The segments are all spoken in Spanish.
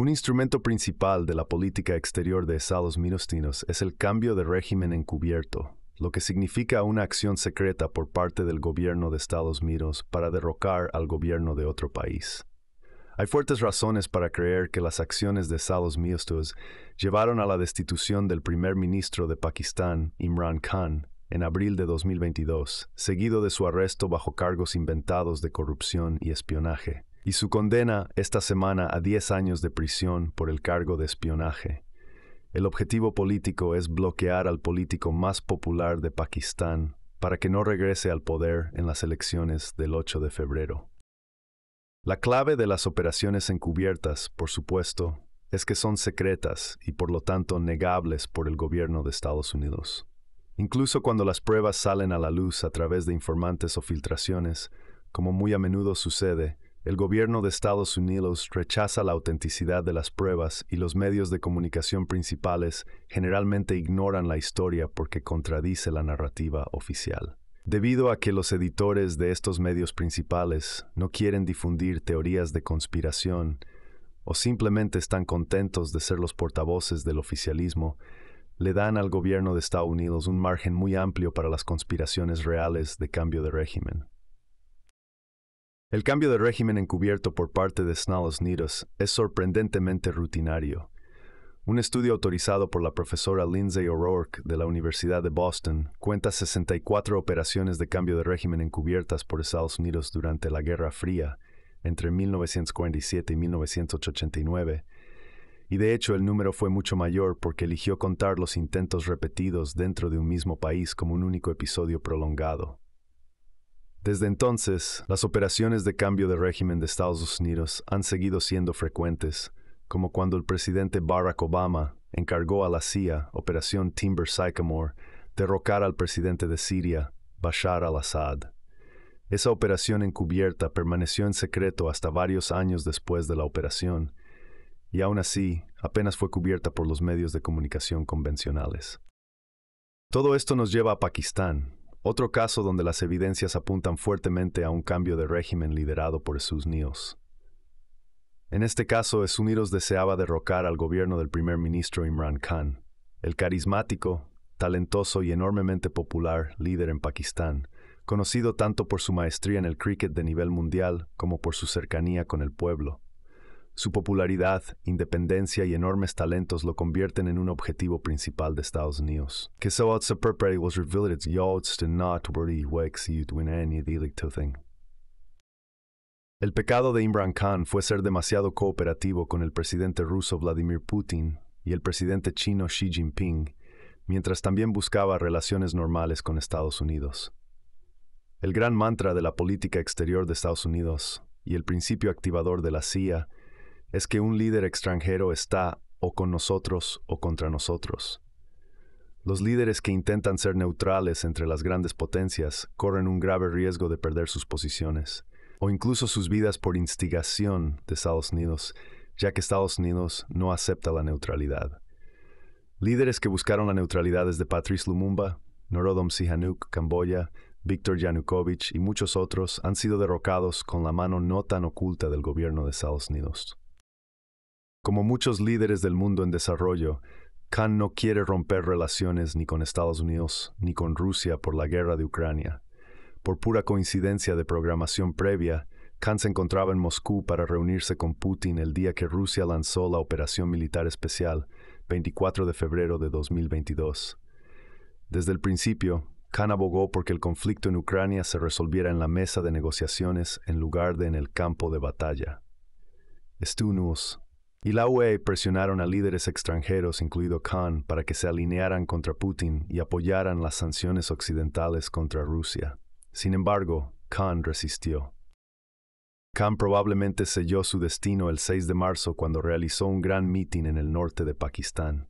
Un instrumento principal de la política exterior de Estados Minostinos es el cambio de régimen encubierto, lo que significa una acción secreta por parte del gobierno de Estados Unidos para derrocar al gobierno de otro país. Hay fuertes razones para creer que las acciones de Estados Minostos llevaron a la destitución del primer ministro de Pakistán, Imran Khan, en abril de 2022, seguido de su arresto bajo cargos inventados de corrupción y espionaje y su condena esta semana a 10 años de prisión por el cargo de espionaje. El objetivo político es bloquear al político más popular de Pakistán para que no regrese al poder en las elecciones del 8 de febrero. La clave de las operaciones encubiertas, por supuesto, es que son secretas y por lo tanto negables por el gobierno de Estados Unidos. Incluso cuando las pruebas salen a la luz a través de informantes o filtraciones, como muy a menudo sucede, el gobierno de Estados Unidos rechaza la autenticidad de las pruebas y los medios de comunicación principales generalmente ignoran la historia porque contradice la narrativa oficial. Debido a que los editores de estos medios principales no quieren difundir teorías de conspiración o simplemente están contentos de ser los portavoces del oficialismo, le dan al gobierno de Estados Unidos un margen muy amplio para las conspiraciones reales de cambio de régimen. El cambio de régimen encubierto por parte de Estados Nidos es sorprendentemente rutinario. Un estudio autorizado por la profesora Lindsay O'Rourke de la Universidad de Boston cuenta 64 operaciones de cambio de régimen encubiertas por Estados Unidos durante la Guerra Fría entre 1947 y 1989, y de hecho el número fue mucho mayor porque eligió contar los intentos repetidos dentro de un mismo país como un único episodio prolongado. Desde entonces, las operaciones de cambio de régimen de Estados Unidos han seguido siendo frecuentes, como cuando el presidente Barack Obama encargó a la CIA, Operación Timber Sycamore, derrocar al presidente de Siria, Bashar al-Assad. Esa operación encubierta permaneció en secreto hasta varios años después de la operación, y aún así apenas fue cubierta por los medios de comunicación convencionales. Todo esto nos lleva a Pakistán, otro caso donde las evidencias apuntan fuertemente a un cambio de régimen liderado por sus nios. En este caso, unidos deseaba derrocar al gobierno del primer ministro Imran Khan, el carismático, talentoso y enormemente popular líder en Pakistán, conocido tanto por su maestría en el cricket de nivel mundial como por su cercanía con el pueblo. Su popularidad, independencia y enormes talentos lo convierten en un objetivo principal de Estados Unidos. Que was revealed not win any thing. El pecado de Imran Khan fue ser demasiado cooperativo con el presidente ruso Vladimir Putin y el presidente chino Xi Jinping, mientras también buscaba relaciones normales con Estados Unidos. El gran mantra de la política exterior de Estados Unidos y el principio activador de la CIA es que un líder extranjero está o con nosotros o contra nosotros. Los líderes que intentan ser neutrales entre las grandes potencias corren un grave riesgo de perder sus posiciones, o incluso sus vidas por instigación de Estados Unidos, ya que Estados Unidos no acepta la neutralidad. Líderes que buscaron la neutralidad desde Patrice Lumumba, Norodom Sihanouk, Camboya, Víctor Yanukovych y muchos otros han sido derrocados con la mano no tan oculta del gobierno de Estados Unidos. Como muchos líderes del mundo en desarrollo, Khan no quiere romper relaciones ni con Estados Unidos ni con Rusia por la guerra de Ucrania. Por pura coincidencia de programación previa, Khan se encontraba en Moscú para reunirse con Putin el día que Rusia lanzó la operación militar especial, 24 de febrero de 2022. Desde el principio, Khan abogó que el conflicto en Ucrania se resolviera en la mesa de negociaciones en lugar de en el campo de batalla y la UE presionaron a líderes extranjeros, incluido Khan, para que se alinearan contra Putin y apoyaran las sanciones occidentales contra Rusia. Sin embargo, Khan resistió. Khan probablemente selló su destino el 6 de marzo cuando realizó un gran mitin en el norte de Pakistán.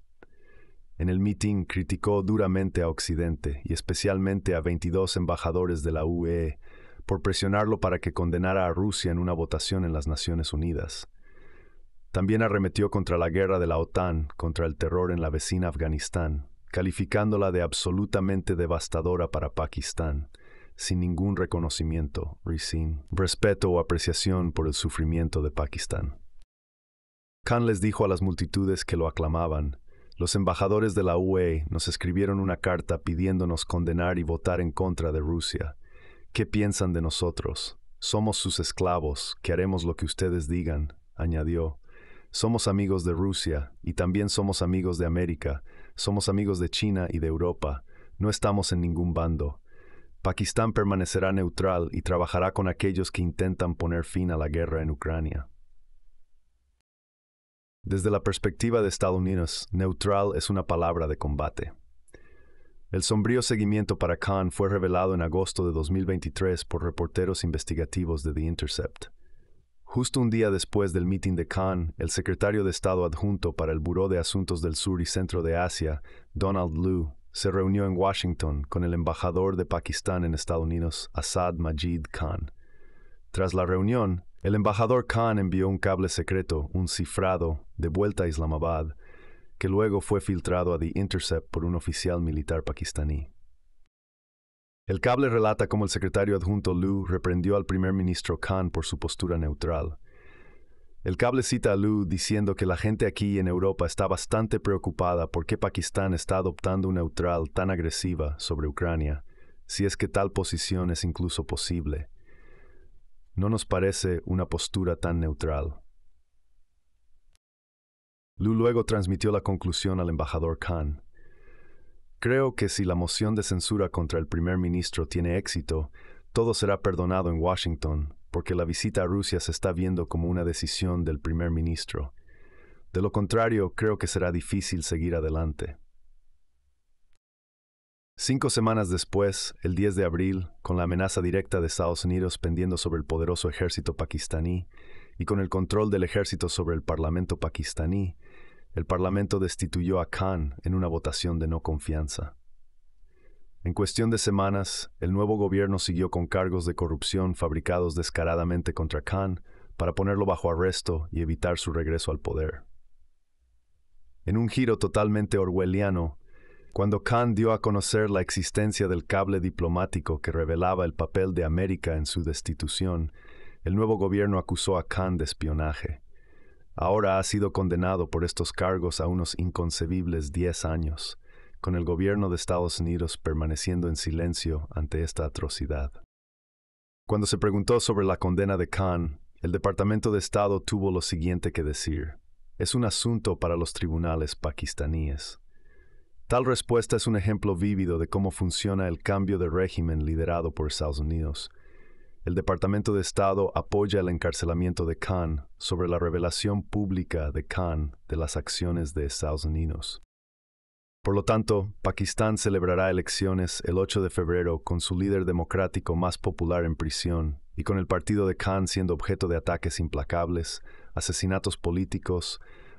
En el mitin criticó duramente a Occidente y especialmente a 22 embajadores de la UE por presionarlo para que condenara a Rusia en una votación en las Naciones Unidas. También arremetió contra la guerra de la OTAN contra el terror en la vecina Afganistán, calificándola de absolutamente devastadora para Pakistán, sin ningún reconocimiento, respeto o apreciación por el sufrimiento de Pakistán. Khan les dijo a las multitudes que lo aclamaban, los embajadores de la UE nos escribieron una carta pidiéndonos condenar y votar en contra de Rusia. ¿Qué piensan de nosotros? Somos sus esclavos, que haremos lo que ustedes digan, añadió, somos amigos de Rusia y también somos amigos de América, somos amigos de China y de Europa, no estamos en ningún bando. Pakistán permanecerá neutral y trabajará con aquellos que intentan poner fin a la guerra en Ucrania. Desde la perspectiva de Estados Unidos, neutral es una palabra de combate. El sombrío seguimiento para Khan fue revelado en agosto de 2023 por reporteros investigativos de The Intercept. Justo un día después del meeting de Khan, el secretario de Estado adjunto para el Buró de Asuntos del Sur y Centro de Asia, Donald Liu, se reunió en Washington con el embajador de Pakistán en Estados Unidos, Asad Majid Khan. Tras la reunión, el embajador Khan envió un cable secreto, un cifrado, de vuelta a Islamabad, que luego fue filtrado a The Intercept por un oficial militar pakistaní. El cable relata cómo el secretario adjunto Liu reprendió al primer ministro Khan por su postura neutral. El cable cita a Liu diciendo que la gente aquí en Europa está bastante preocupada por qué Pakistán está adoptando un neutral tan agresiva sobre Ucrania, si es que tal posición es incluso posible. No nos parece una postura tan neutral. Lu luego transmitió la conclusión al embajador Khan. Creo que si la moción de censura contra el primer ministro tiene éxito, todo será perdonado en Washington, porque la visita a Rusia se está viendo como una decisión del primer ministro. De lo contrario, creo que será difícil seguir adelante. Cinco semanas después, el 10 de abril, con la amenaza directa de Estados Unidos pendiendo sobre el poderoso ejército pakistaní y con el control del ejército sobre el parlamento pakistaní, el Parlamento destituyó a Khan en una votación de no confianza. En cuestión de semanas, el nuevo gobierno siguió con cargos de corrupción fabricados descaradamente contra Khan para ponerlo bajo arresto y evitar su regreso al poder. En un giro totalmente orwelliano, cuando Khan dio a conocer la existencia del cable diplomático que revelaba el papel de América en su destitución, el nuevo gobierno acusó a Khan de espionaje. Ahora ha sido condenado por estos cargos a unos inconcebibles 10 años, con el gobierno de Estados Unidos permaneciendo en silencio ante esta atrocidad. Cuando se preguntó sobre la condena de Khan, el Departamento de Estado tuvo lo siguiente que decir. Es un asunto para los tribunales pakistaníes. Tal respuesta es un ejemplo vívido de cómo funciona el cambio de régimen liderado por Estados Unidos, el Departamento de Estado apoya el encarcelamiento de Khan sobre la revelación pública de Khan de las acciones de Estados Unidos. Por lo tanto, Pakistán celebrará elecciones el 8 de febrero con su líder democrático más popular en prisión y con el partido de Khan siendo objeto de ataques implacables, asesinatos políticos,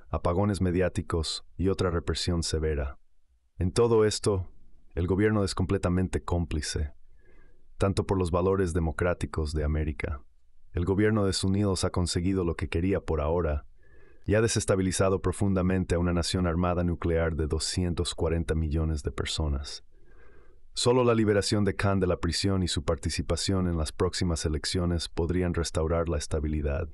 apagones mediáticos y otra represión severa. En todo esto, el gobierno es completamente cómplice tanto por los valores democráticos de América. El gobierno de Unidos ha conseguido lo que quería por ahora y ha desestabilizado profundamente a una nación armada nuclear de 240 millones de personas. Solo la liberación de Khan de la prisión y su participación en las próximas elecciones podrían restaurar la estabilidad.